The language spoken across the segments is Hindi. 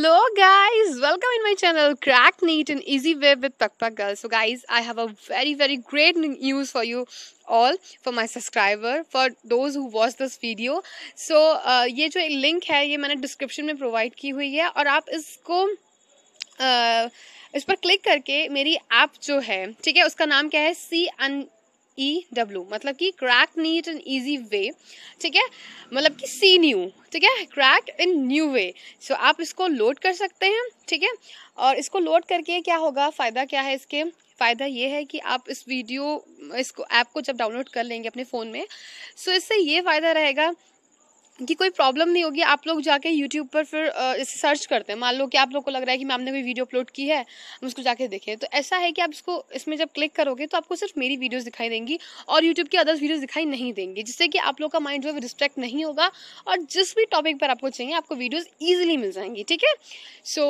Hello guys, welcome in my channel Crack Neat and Easy Way with Pakpak Girl. So guys, I have a very very great news for you all, for my subscriber, for those who watch this video. So ये जो एक link है ये मैंने description में provide की हुई है और आप इसको इस पर click करके मेरी app जो है ठीक है उसका नाम क्या है सी अन ई e डब्ल्यू मतलब कि crack NEET and easy way ठीक है मतलब कि सी न्यू ठीक है क्रैक इन न्यू वे सो आप इसको लोड कर सकते हैं ठीक है और इसको लोड करके क्या होगा फ़ायदा क्या है इसके फ़ायदा ये है कि आप इस वीडियो इसको ऐप को जब डाउनलोड कर लेंगे अपने फ़ोन में सो इससे ये फ़ायदा रहेगा कि कोई प्रॉब्लम नहीं होगी आप लोग जाके यूट्यूब पर फिर इसे सर्च करते हैं मान लो कि आप लोग को लग रहा है कि मैम ने कोई वीडियो अपलोड की है हम उसको जाके देखें तो ऐसा है कि आप इसको इसमें जब क्लिक करोगे तो आपको सिर्फ मेरी वीडियोस दिखाई देंगी और यूट्यूब की अदर्स वीडियोस दिखाई नहीं देंगी जिससे कि आप लोग का माइंड जो है रिस्ट्रैक्ट नहीं होगा और जिस भी टॉपिक पर आपको चाहिए आपको वीडियोज़ ईजिली मिल जाएंगी ठीक है सो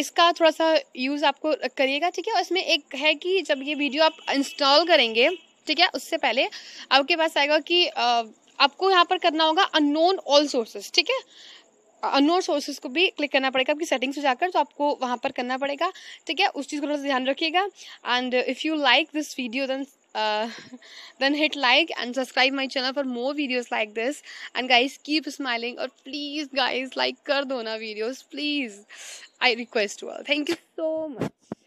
इसका थोड़ा सा यूज़ आपको करिएगा ठीक है और इसमें एक है कि जब ये वीडियो आप इंस्टॉल करेंगे ठीक है उससे पहले आपके पास आएगा कि आपको यहाँ पर करना होगा अननोन ऑल सोर्सेज ठीक है अननोन सोर्सेस को भी क्लिक करना पड़ेगा आपकी सेटिंग्स से जाकर तो आपको वहाँ पर करना पड़ेगा ठीक है उस चीज़ को थोड़ा सा ध्यान रखिएगा and if you like this video then then hit like and subscribe my channel for more videos like this and guys keep smiling और प्लीज़ गाइज लाइक कर दो ना videos please I request you thank you so much